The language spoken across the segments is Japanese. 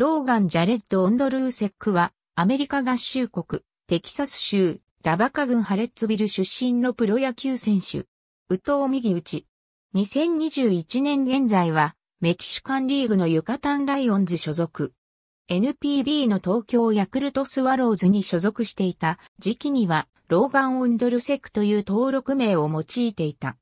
ローガン・ジャレッド・オンドルーセックは、アメリカ合衆国、テキサス州、ラバカ郡ハレッツビル出身のプロ野球選手。宇藤右打ち。2021年現在は、メキシカンリーグのユカタン・ライオンズ所属。NPB の東京ヤクルトスワローズに所属していた時期には、ローガン・オンドルセックという登録名を用いていた。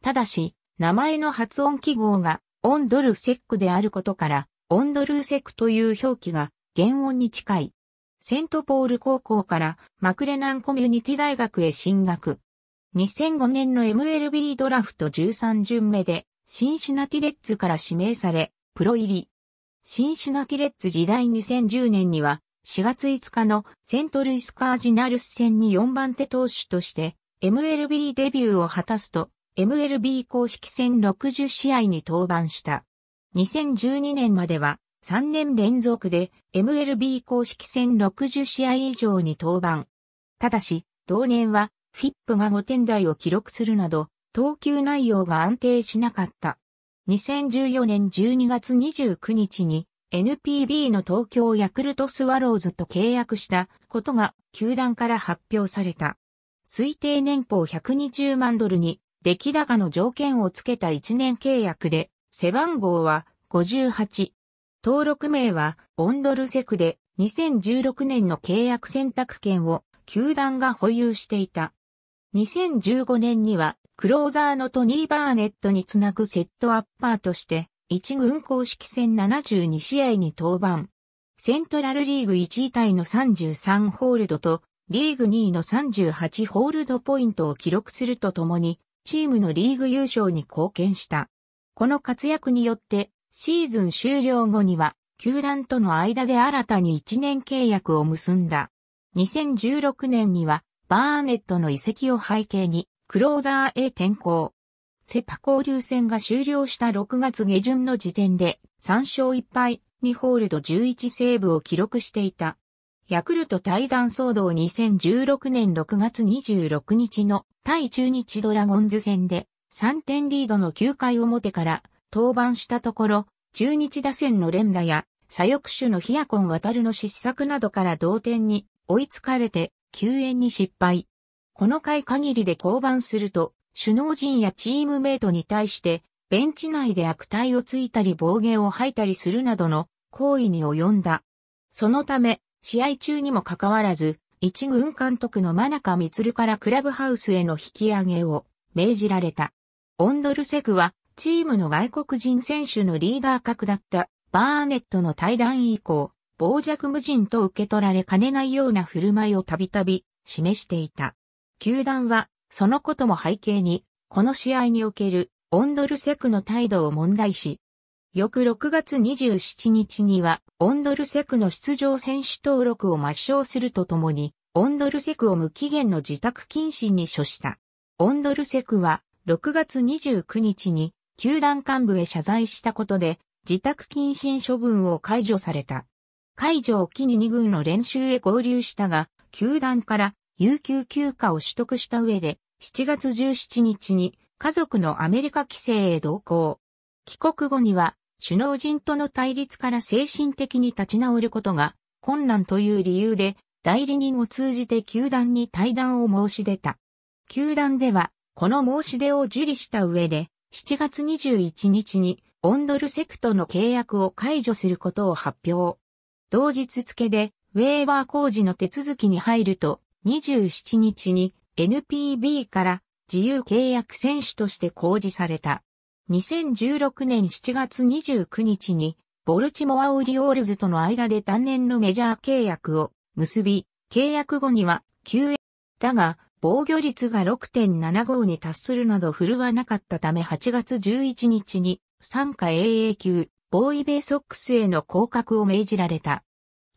ただし、名前の発音記号がオンドルセックであることから、オンドルーセクという表記が原音に近い。セントポール高校からマクレナンコミュニティ大学へ進学。2005年の MLB ドラフト13巡目でシンシナティレッツから指名され、プロ入り。シンシナティレッツ時代2010年には4月5日のセントルイスカージナルス戦に4番手投手として MLB デビューを果たすと MLB 公式戦60試合に登板した。2012年までは3年連続で MLB 公式戦60試合以上に登板。ただし、同年はフィップが5点台を記録するなど、投球内容が安定しなかった。2014年12月29日に NPB の東京ヤクルトスワローズと契約したことが球団から発表された。推定年俸120万ドルに出来高の条件をつけた1年契約で背番号は58。登録名はオンドルセクで2016年の契約選択権を球団が保有していた。2015年にはクローザーのトニー・バーネットにつなぐセットアッパーとして一軍公式戦72試合に登板。セントラルリーグ1位タイの33ホールドとリーグ2位の38ホールドポイントを記録するとともにチームのリーグ優勝に貢献した。この活躍によって、シーズン終了後には、球団との間で新たに1年契約を結んだ。2016年には、バーネットの遺跡を背景に、クローザーへ転向。セパ交流戦が終了した6月下旬の時点で、3勝1敗、2ホールド11セーブを記録していた。ヤクルト対談騒動2016年6月26日の対中日ドラゴンズ戦で3点リードの9回表から登板したところ、中日打線の連打や左翼手のヒアコン渡るの失策などから同点に追いつかれて救援に失敗。この回限りで降板すると、首脳陣やチームメイトに対してベンチ内で悪態をついたり暴言を吐いたりするなどの行為に及んだ。そのため、試合中にもかかわらず、一軍監督の真中光からクラブハウスへの引き上げを命じられた。オンドルセクは、チームの外国人選手のリーダー格だったバーネットの対談以降、傍若無人と受け取られかねないような振る舞いをたびたび示していた。球団は、そのことも背景に、この試合におけるオンドルセクの態度を問題し、翌6月27日には、オンドルセクの出場選手登録を抹消するとともに、オンドルセクを無期限の自宅禁止に処した。オンドルセクは、6月29日に球団幹部へ謝罪したことで自宅謹慎処分を解除された。解除を機に2軍の練習へ合流したが、球団から有給休暇を取得した上で、7月17日に家族のアメリカ帰省へ同行。帰国後には、首脳陣との対立から精神的に立ち直ることが困難という理由で、代理人を通じて球団に対談を申し出た。球団では、この申し出を受理した上で、7月21日にオンドルセクトの契約を解除することを発表。同日付で、ウェーバー工事の手続きに入ると、27日に NPB から自由契約選手として公示された。2016年7月29日に、ボルチモア・オリオールズとの間で単年のメジャー契約を結び、契約後には休園。だが、防御率が6.75に達するなど振るわなかったため8月11日に参加 AA 級ボーイベイソックスへの降格を命じられた。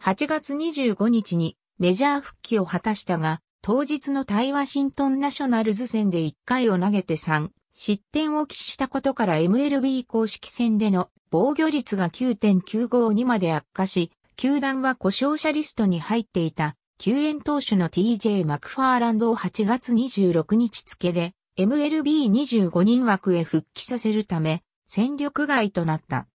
8月25日にメジャー復帰を果たしたが、当日の対ワシントンナショナルズ戦で1回を投げて3失点を喫したことから MLB 公式戦での防御率が9 9 5にまで悪化し、球団は故障者リストに入っていた救援投手の TJ マクファーランドを8月26日付で MLB25 人枠へ復帰させるため戦力外となった。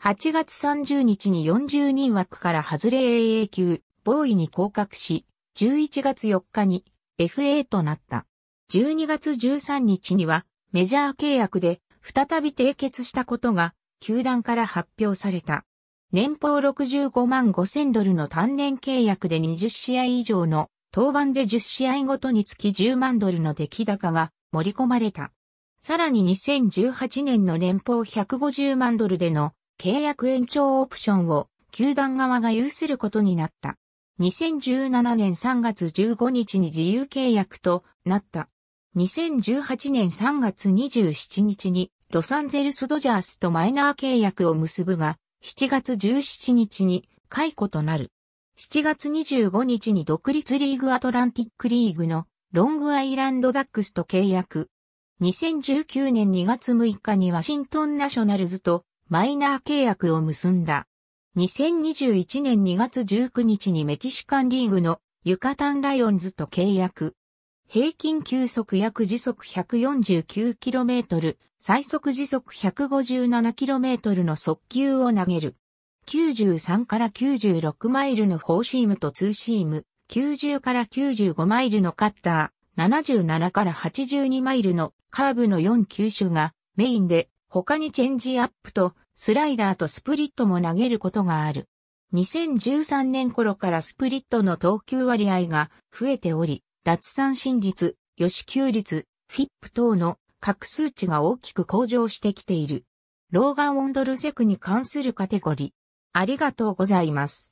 8月30日に40人枠から外れ AA 級、ボーイに降格し、11月4日に FA となった。12月13日にはメジャー契約で再び締結したことが球団から発表された。年俸65万5千ドルの単年契約で20試合以上の登板で10試合ごとにつき10万ドルの出来高が盛り込まれた。さらに2018年の年俸150万ドルでの契約延長オプションを球団側が有することになった。2017年3月15日に自由契約となった。2018年3月27日にロサンゼルスドジャースとマイナー契約を結ぶが、7月17日に解雇となる。7月25日に独立リーグアトランティックリーグのロングアイランドダックスと契約。2019年2月6日にワシントンナショナルズとマイナー契約を結んだ。2021年2月19日にメキシカンリーグのユカタンライオンズと契約。平均球速約時速 149km、最速時速 157km の速球を投げる。93から96マイルのフォーシームとツーシーム、90から95マイルのカッター、77から82マイルのカーブの4球種がメインで、他にチェンジアップとスライダーとスプリットも投げることがある。2013年頃からスプリットの投球割合が増えており、脱三振率、予支給率、フィップ等の各数値が大きく向上してきている。ローガン・オンドルセクに関するカテゴリー。ありがとうございます。